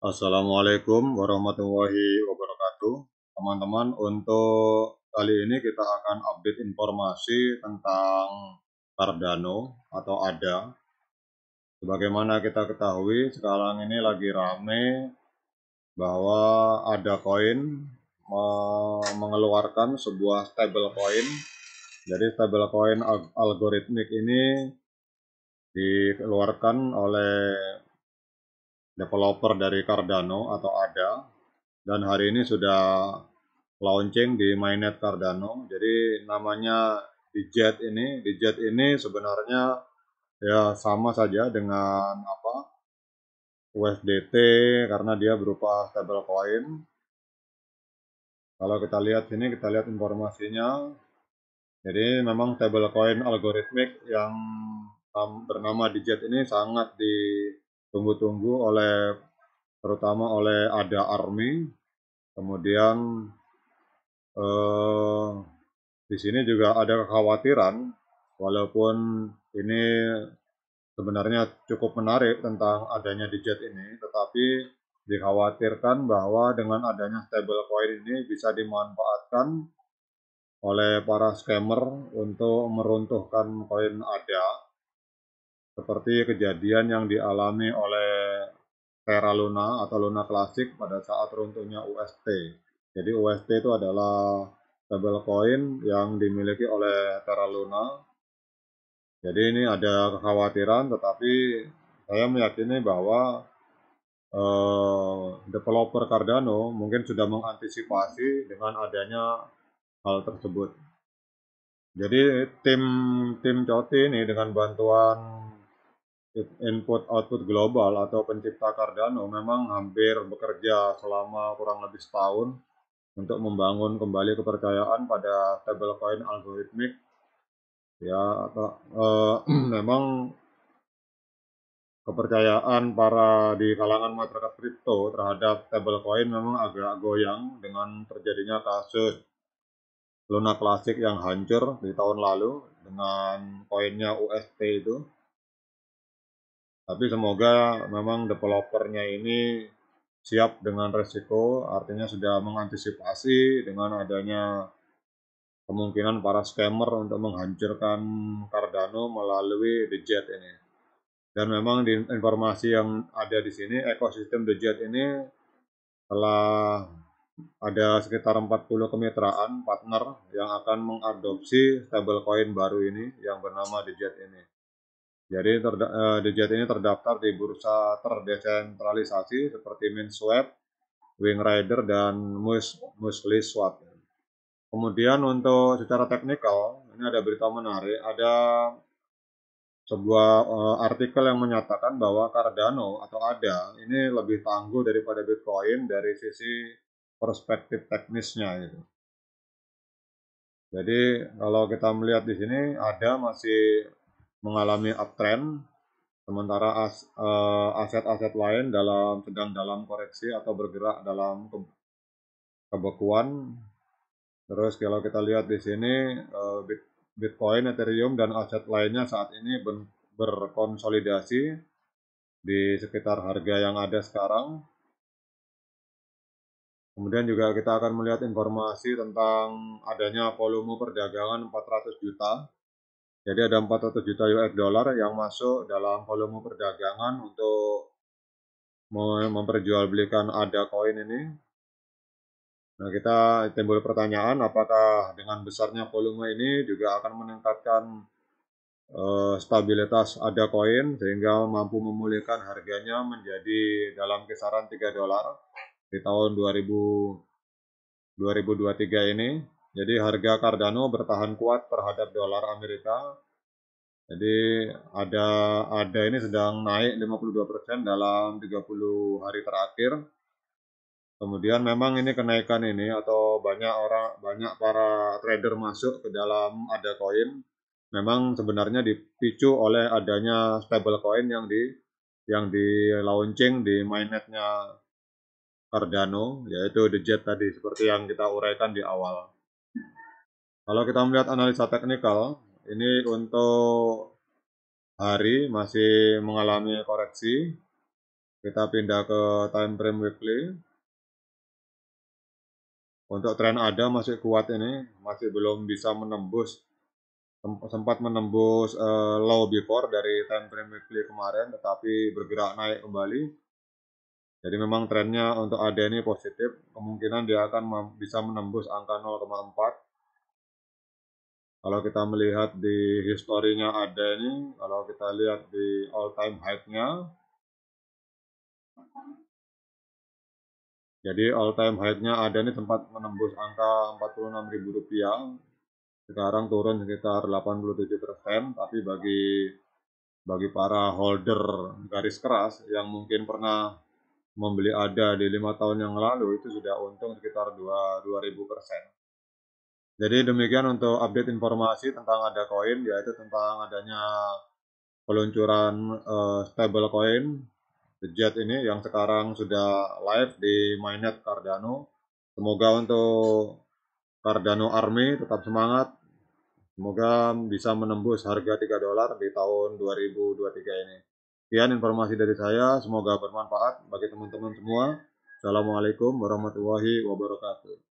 Assalamualaikum warahmatullahi wabarakatuh. Teman-teman, untuk kali ini kita akan update informasi tentang Cardano atau ADA. Sebagaimana kita ketahui, sekarang ini lagi rame bahwa ada koin mengeluarkan sebuah stable stablecoin. Jadi stable stablecoin algoritmik ini dikeluarkan oleh developer dari Cardano atau ADA dan hari ini sudah launching di mainnet Cardano. Jadi namanya Dijet ini, Dijet ini sebenarnya ya sama saja dengan apa USDT karena dia berupa stablecoin. Kalau kita lihat sini, kita lihat informasinya. Jadi memang stablecoin algoritmik yang um, bernama Dijet ini sangat di tunggu-tunggu oleh terutama oleh ada army kemudian eh, di sini juga ada kekhawatiran walaupun ini sebenarnya cukup menarik tentang adanya digit ini tetapi dikhawatirkan bahwa dengan adanya stablecoin ini bisa dimanfaatkan oleh para scammer untuk meruntuhkan koin ada seperti kejadian yang dialami oleh Terra Luna atau Luna Classic pada saat runtuhnya UST. Jadi UST itu adalah stable coin yang dimiliki oleh Terra Luna. Jadi ini ada kekhawatiran, tetapi saya meyakini bahwa eh, developer Cardano mungkin sudah mengantisipasi dengan adanya hal tersebut. Jadi tim tim Coti ini dengan bantuan input output global atau pencipta Cardano memang hampir bekerja selama kurang lebih setahun untuk membangun kembali kepercayaan pada stablecoin algoritmik ya atau, uh, memang kepercayaan para di kalangan masyarakat kripto terhadap stablecoin memang agak goyang dengan terjadinya kasus Luna Classic yang hancur di tahun lalu dengan koinnya UST itu tapi semoga memang developernya ini siap dengan resiko, artinya sudah mengantisipasi dengan adanya kemungkinan para scammer untuk menghancurkan Cardano melalui The Jet ini. Dan memang di informasi yang ada di sini, ekosistem The Jet ini telah ada sekitar 40 kemitraan partner yang akan mengadopsi stablecoin baru ini yang bernama The Jet ini. Jadi eh, Digit ini terdaftar di bursa terdesentralisasi seperti MinSwap, WingRider, dan Mus MusliSwap. Kemudian untuk secara teknikal, ini ada berita menarik, ada sebuah eh, artikel yang menyatakan bahwa Cardano atau ADA ini lebih tangguh daripada Bitcoin dari sisi perspektif teknisnya itu. Jadi kalau kita melihat di sini ADA masih mengalami uptrend, sementara eh, aset-aset lain dalam sedang dalam koreksi atau bergerak dalam ke, kebekuan. Terus kalau kita lihat di sini eh, Bitcoin, Ethereum dan aset lainnya saat ini berkonsolidasi di sekitar harga yang ada sekarang. Kemudian juga kita akan melihat informasi tentang adanya volume perdagangan 400 juta jadi ada 400 juta US dollar yang masuk dalam volume perdagangan untuk memperjualbelikan ada koin ini. Nah, kita timbul pertanyaan apakah dengan besarnya volume ini juga akan meningkatkan uh, stabilitas ada koin sehingga mampu memulihkan harganya menjadi dalam kisaran 3 dolar di tahun 2000 2023 ini jadi harga Cardano bertahan kuat terhadap dolar Amerika. Jadi ada ada ini sedang naik 52% dalam 30 hari terakhir. Kemudian memang ini kenaikan ini atau banyak orang banyak para trader masuk ke dalam ada koin memang sebenarnya dipicu oleh adanya stable coin yang di yang di launching di mainnetnya Cardano yaitu the jet tadi seperti yang kita uraikan di awal. Kalau kita melihat analisa teknikal, ini untuk hari masih mengalami koreksi. Kita pindah ke time frame weekly. Untuk tren ada masih kuat ini, masih belum bisa menembus sempat menembus uh, low before dari time frame weekly kemarin tetapi bergerak naik kembali jadi memang trennya untuk AD ini positif, kemungkinan dia akan bisa menembus angka 0,4. Kalau kita melihat di historinya AD ini, kalau kita lihat di all time high-nya, jadi all time high-nya AD ini sempat menembus angka Rp46.000, sekarang turun sekitar 87%, tapi bagi bagi para holder garis keras yang mungkin pernah membeli ada di lima tahun yang lalu itu sudah untung sekitar 2 2000 persen. Jadi demikian untuk update informasi tentang ada koin yaitu tentang adanya peluncuran uh, stable coin Jet ini yang sekarang sudah live di mainnet Cardano. Semoga untuk Cardano Army tetap semangat. Semoga bisa menembus harga 3 dolar di tahun 2023 ini. Sekian informasi dari saya, semoga bermanfaat bagi teman-teman semua. Assalamualaikum warahmatullahi wabarakatuh.